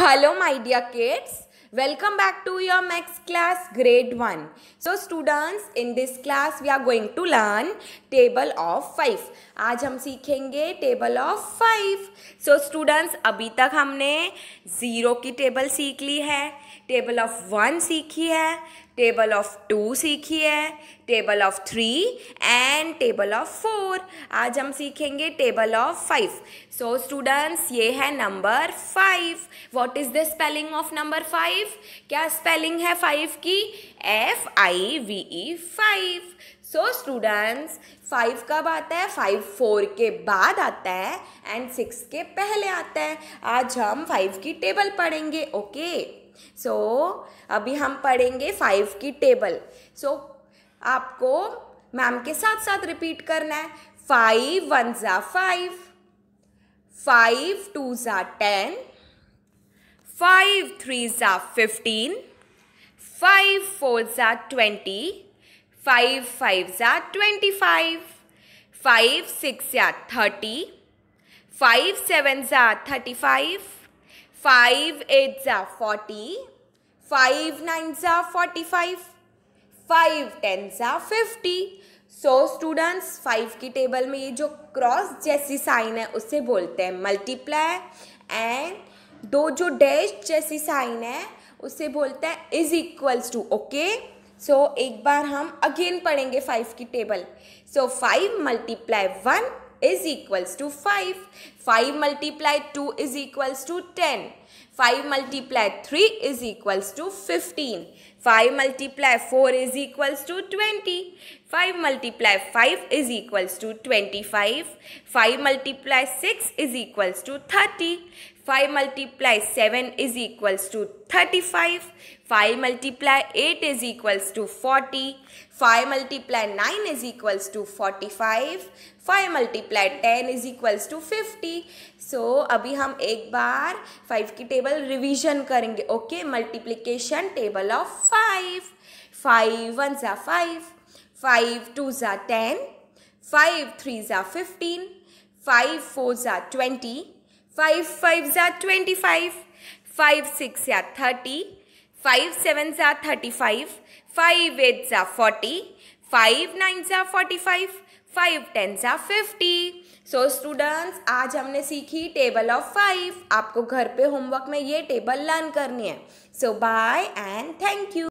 Hello my dear kids welcome back to your next class grade one so students in this class we are going to learn table of five आज हम सीखेंगे table of five so students अभी तक हमने zero की table सीख ली है table of one सीखी है टेबल ऑफ टू सीखी है table of three and table of four आज हम सीखेंगे table of five so students ये है number five what is the spelling of number five क्या स्पेलिंग है फाइव की F I V E five so students five कब आता है फाइव फोर के बाद आता है एंड सिक्स के पहले आता है आज हम फाइव की टेबल पढ़ेंगे ओके सो so, अभी हम पढ़ेंगे फाइव की टेबल सो so, आपको मैम के साथ साथ रिपीट करना है फाइव वन ज़ा फाइव फाइव टू ज़ा टेन फाइव थ्री ज़ा फिफ्टीन फाइव फोर ज़ा ट्वेंटी फाइव फाइव ज़ा ट्वेंटी फाइव फाइव सिक्स या थर्टी फाइव सेवन ज़ा थर्टी फाइव फाइव एट ज़ा फोर्टी फाइव नाइन ज़ा फोर्टी फाइव फाइव टेन ज़ा फिफ्टी सो स्टूडेंट्स फाइव की table में ये जो क्रॉस जैसी साइन है उसे बोलते हैं मल्टीप्लाई एंड दो जो डैश जैसी साइन है उसे बोलते हैं is equals to okay so so, एक बार हम अगेन पढ़ेंगे फाइव की table so five multiply one is equals to five five multiply two is equals to ten five multiply three is equals to fifteen five multiply four is equals to twenty five multiply five is equals to twenty five five multiply six is equals to thirty 5 multiply 7 is equals to 35. 5 multiply 8 is equals to 40. 5 multiply 9 is equals to 45. 5 multiply 10 is equals to 50. So so, अभी हम एक बार 5 की table revision करेंगे okay multiplication table of 5. 5 one ज़ा 5. 5 to ज़ा 10. 5 three ज़ा 15. 5 four ज़ा 20. फाइव फाइव ज़ा ट्वेंटी फाइव फाइव सिक्स या थर्टी फाइव सेवन ज़ा थर्टी फाइव फाइव एट ज़ा फोर्टी फाइव नाइन ज़ा फोर्टी फाइव फाइव टेन ज़ा फिफ्टी सो स्टूडेंट्स आज हमने सीखी टेबल ऑफ फाइव आपको घर पे होमवर्क में ये टेबल लर्न करनी है so bye and thank you